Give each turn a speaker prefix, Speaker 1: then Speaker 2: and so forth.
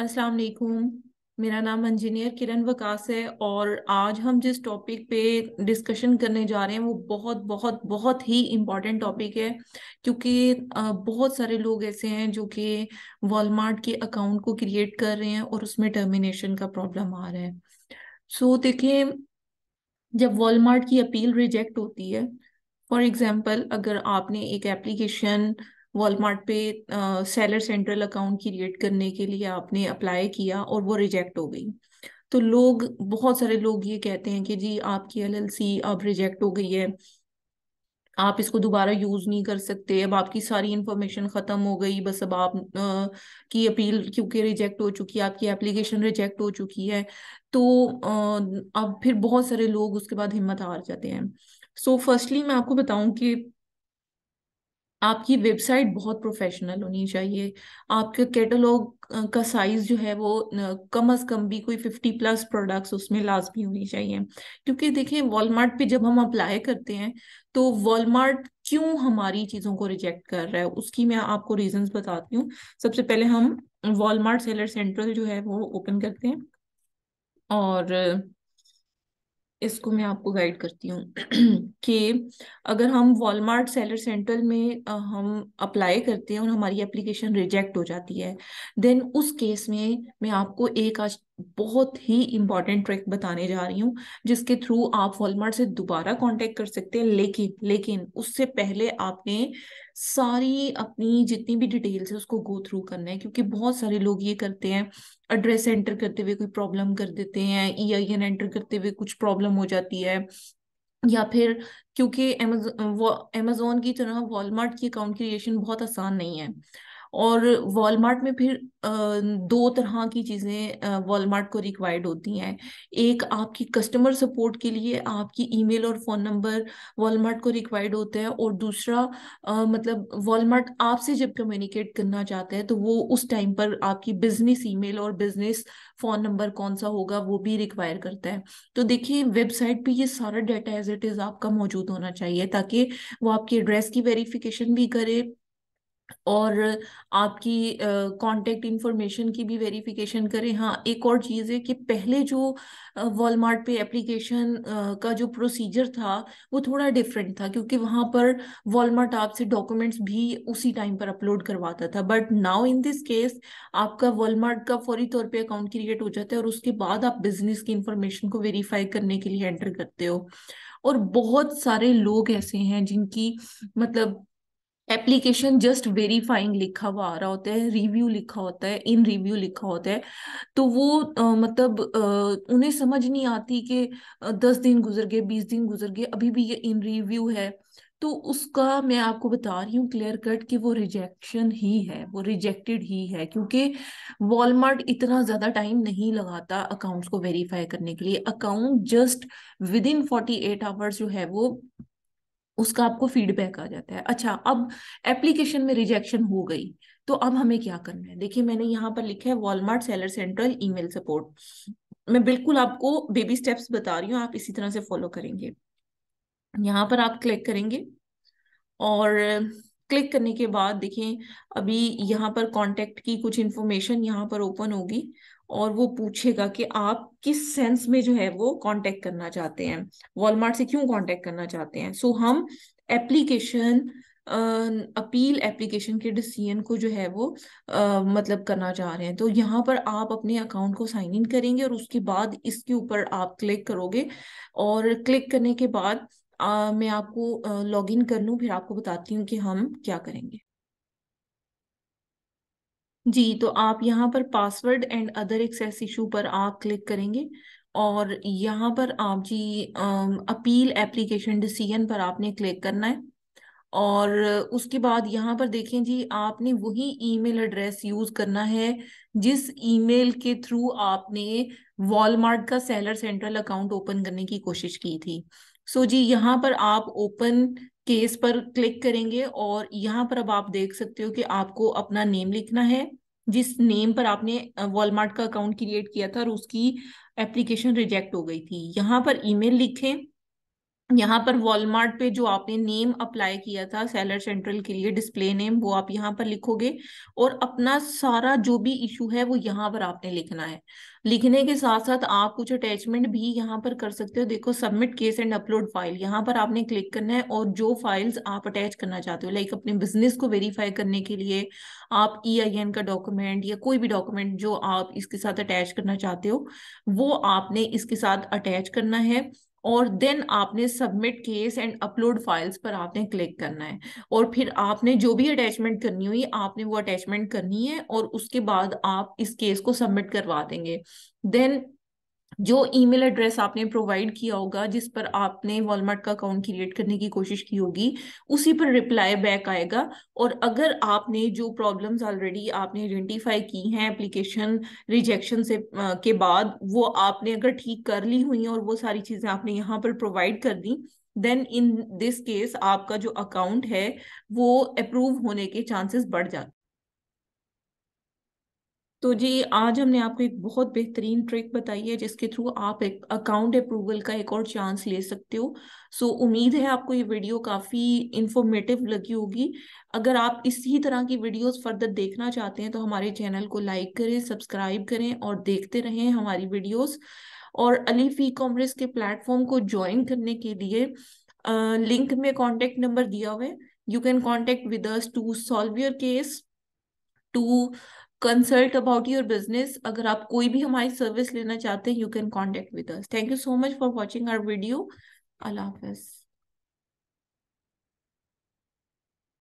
Speaker 1: अस्सलाम वालेकुम मेरा नाम इंजीनियर किरण वकास है और आज हम जिस टॉपिक पे डिस्कशन करने जा रहे हैं वो बहुत बहुत बहुत ही इम्पॉर्टेंट टॉपिक है क्योंकि बहुत सारे लोग ऐसे हैं जो कि वॉलमार्ट के अकाउंट को क्रिएट कर रहे हैं और उसमें टर्मिनेशन का प्रॉब्लम आ रहा है सो so, देखें जब वॉलमार्ट की अपील रिजेक्ट होती है फॉर एग्जाम्पल अगर आपने एक एप्लीकेशन वॉलमार्ट पे सेलर सेंट्रल अकाउंट क्रिएट करने के लिए आपने अप्लाई किया और वो रिजेक्ट हो गई तो लोग बहुत सारे लोग ये कहते हैं कि जी आपकी एलएलसी अब रिजेक्ट हो गई है आप इसको दोबारा यूज नहीं कर सकते अब आपकी सारी इंफॉर्मेशन खत्म हो गई बस अब आप आ, की अपील क्योंकि रिजेक्ट हो चुकी है आपकी एप्लीकेशन रिजेक्ट हो चुकी है तो आ, अब फिर बहुत सारे लोग उसके बाद हिम्मत हार जाते हैं सो so, फर्स्टली मैं आपको बताऊं कि आपकी वेबसाइट बहुत प्रोफेशनल होनी चाहिए आपके कैटलॉग का साइज जो है वो कम अज कम भी कोई फिफ्टी प्लस प्रोडक्ट्स उसमें लाजमी होनी चाहिए क्योंकि देखें वॉलमार्ट पे जब हम अप्लाई करते हैं तो वॉलमार्ट क्यों हमारी चीज़ों को रिजेक्ट कर रहा है उसकी मैं आपको रीजन बताती हूँ सबसे पहले हम वॉलमार्ट सेलर सेंट्रल जो है वो ओपन करते हैं और इसको मैं आपको गाइड करती हूँ कि अगर हम वॉलमार्ट सेलर सेंट्रल में हम अप्लाई करते हैं और हमारी एप्लीकेशन रिजेक्ट हो जाती है देन उस केस में मैं आपको एक आज बहुत ही इंपॉर्टेंट ट्रिक बताने जा रही हूँ जिसके थ्रू आप वॉलमार्ट से दोबारा कांटेक्ट कर सकते हैं लेकिन लेकिन उससे पहले आपने सारी अपनी जितनी भी डिटेल्स है उसको गो थ्रू करना है क्योंकि बहुत सारे लोग ये करते हैं एड्रेस एंटर करते हुए कोई प्रॉब्लम कर देते हैं ई आई एन एंटर करते हुए कुछ प्रॉब्लम हो जाती है या फिर क्योंकि अमेजोन की तरह वॉलमार्ट की अकाउंट क्रिएशन बहुत आसान नहीं है और वॉलमार्ट में फिर दो तरह की चीज़ें वॉलमार्ट को रिक्वायर्ड होती हैं एक आपकी कस्टमर सपोर्ट के लिए आपकी ईमेल और फ़ोन नंबर वॉलमार्ट को रिक्वायर्ड होता है और दूसरा मतलब वॉलमार्ट आपसे जब कम्युनिकेट करना चाहता है तो वो उस टाइम पर आपकी बिजनेस ईमेल और बिजनेस फ़ोन नंबर कौन सा होगा वो भी रिक्वायर करता है तो देखिए वेबसाइट पर ये सारा डाटा एज इट इज़ आपका मौजूद होना चाहिए ताकि वो आपकी एड्रेस की वेरिफिकेशन भी करे और आपकी कांटेक्ट uh, इंफॉर्मेशन की भी वेरिफिकेशन करें हाँ एक और चीज़ है कि पहले जो वॉलमार्ट uh, पे एप्लीकेशन uh, का जो प्रोसीजर था वो थोड़ा डिफरेंट था क्योंकि वहाँ पर वॉलमार्ट आपसे डॉक्यूमेंट्स भी उसी टाइम पर अपलोड करवाता था but now in this case आपका वॉलमार्ट का फौरी तौर पर अकाउंट क्रिएट हो जाता है और उसके बाद आप बिजनेस की इंफॉर्मेशन को वेरीफाई करने के लिए एंटर करते हो और बहुत सारे लोग ऐसे हैं जिनकी मतलब एप्लीकेशन जस्ट वेरीफाइंग लिखा हुआ आ रहा होता है रिव्यू लिखा होता है इन रिव्यू लिखा होता है तो वो आ, मतलब आ, उन्हें समझ नहीं आती कि दस दिन गुजर गए बीस दिन गुजर गए अभी भी ये इन रिव्यू है तो उसका मैं आपको बता रही हूँ क्लियर कट कि वो रिजेक्शन ही है वो रिजेक्टेड ही है क्योंकि वॉलमार्ट इतना ज़्यादा टाइम नहीं लगाता अकाउंट्स को वेरीफाई करने के लिए account just within forty eight hours जो है वो उसका आपको फीडबैक आ जाता है अच्छा अब एप्लीकेशन में रिजेक्शन हो गई तो अब हमें क्या करना है देखिए मैंने यहाँ पर लिखा है Walmart seller central email support मैं बिल्कुल आपको बेबी स्टेप्स बता रही हूँ आप इसी तरह से फॉलो करेंगे यहाँ पर आप क्लिक करेंगे और क्लिक करने के बाद देखें अभी यहाँ पर कांटेक्ट की कुछ इन्फॉर्मेशन यहाँ पर ओपन होगी और वो पूछेगा कि आप किस सेंस में जो है वो कांटेक्ट करना चाहते हैं वॉलमार्ट से क्यों कांटेक्ट करना चाहते हैं सो so, हम एप्लीकेशन अपील एप्लीकेशन के डिसीजन को जो है वो आ, मतलब करना चाह रहे हैं तो यहाँ पर आप अपने अकाउंट को साइन इन करेंगे और उसके बाद इसके ऊपर आप क्लिक करोगे और क्लिक करने के बाद आ, मैं आपको लॉग इन कर लूँ फिर आपको बताती हूँ कि हम क्या करेंगे जी तो आप यहाँ पर password and other access issue पर आप क्लिक करेंगे और यहाँ पर आप जी अपील एप्लीकेशन डिसीजन पर आपने क्लिक करना है और उसके बाद यहाँ पर देखें जी आपने वही ईमेल एड्रेस यूज़ करना है जिस ईमेल के थ्रू आपने वॉलमार्ट का सेलर सेंट्रल अकाउंट ओपन करने की कोशिश की थी सो so जी यहाँ पर आप ओपन केस पर क्लिक करेंगे और यहाँ पर अब आप देख सकते हो कि आपको अपना नेम लिखना है जिस नेम पर आपने वॉलमार्ट का अकाउंट क्रिएट किया था और उसकी एप्लीकेशन रिजेक्ट हो गई थी यहाँ पर ईमेल लिखें यहाँ पर वॉलमार्ट पे जो आपने नेम अप्लाई किया था सेलर सेंट्रल के लिए डिस्प्ले नेम वो आप यहाँ पर लिखोगे और अपना सारा जो भी इशू है वो यहाँ पर आपने लिखना है लिखने के साथ साथ आप कुछ अटैचमेंट भी यहाँ पर कर सकते हो देखो submit case and upload file यहाँ पर आपने क्लिक करना है और जो फाइल्स आप अटैच करना चाहते हो लाइक अपने बिजनेस को वेरीफाई करने के लिए आप ई आई एन का डॉक्यूमेंट या कोई भी डॉक्यूमेंट जो आप इसके साथ अटैच करना चाहते हो वो आपने इसके साथ अटैच करना है और देन आपने submit case and upload files पर आपने क्लिक करना है और फिर आपने जो भी अटैचमेंट करनी हुई आपने वो अटैचमेंट करनी है और उसके बाद आप इस केस को सबमिट करवा देंगे देन जो ईमेल एड्रेस आपने प्रोवाइड किया होगा जिस पर आपने वॉलमार्ट का अकाउंट क्रिएट करने की कोशिश की होगी उसी पर रिप्लाई बैक आएगा और अगर आपने जो प्रॉब्लम्स ऑलरेडी आपने आइडेंटिफाई की हैं एप्लीकेशन रिजेक्शन से आ, के बाद वो आपने अगर ठीक कर ली हुई और वो सारी चीज़ें आपने यहाँ पर प्रोवाइड कर दी देन इन दिस केस आपका जो अकाउंट है वो अप्रूव होने के चांसेस बढ़ जाते तो जी आज हमने आपको एक बहुत बेहतरीन ट्रिक बताई है जिसके थ्रू आप एक अकाउंट अप्रूवल का एक और चांस ले सकते हो सो so, उम्मीद है आपको ये वीडियो काफ़ी इंफॉर्मेटिव लगी होगी अगर आप इसी तरह की वीडियोस फर्दर देखना चाहते हैं तो हमारे चैनल को लाइक करें सब्सक्राइब करें और देखते रहें हमारी वीडियोस और अलीफ ई कॉमर्स के प्लेटफॉर्म को ज्वाइन करने के लिए लिंक में कॉन्टेक्ट नंबर दिया हुआ है you can contact with to solve your case to consult about your business अगर आप कोई भी हमारी सर्विस लेना चाहते हैं you can contact with us thank you so much for watching our video अल्लाह हाफिज़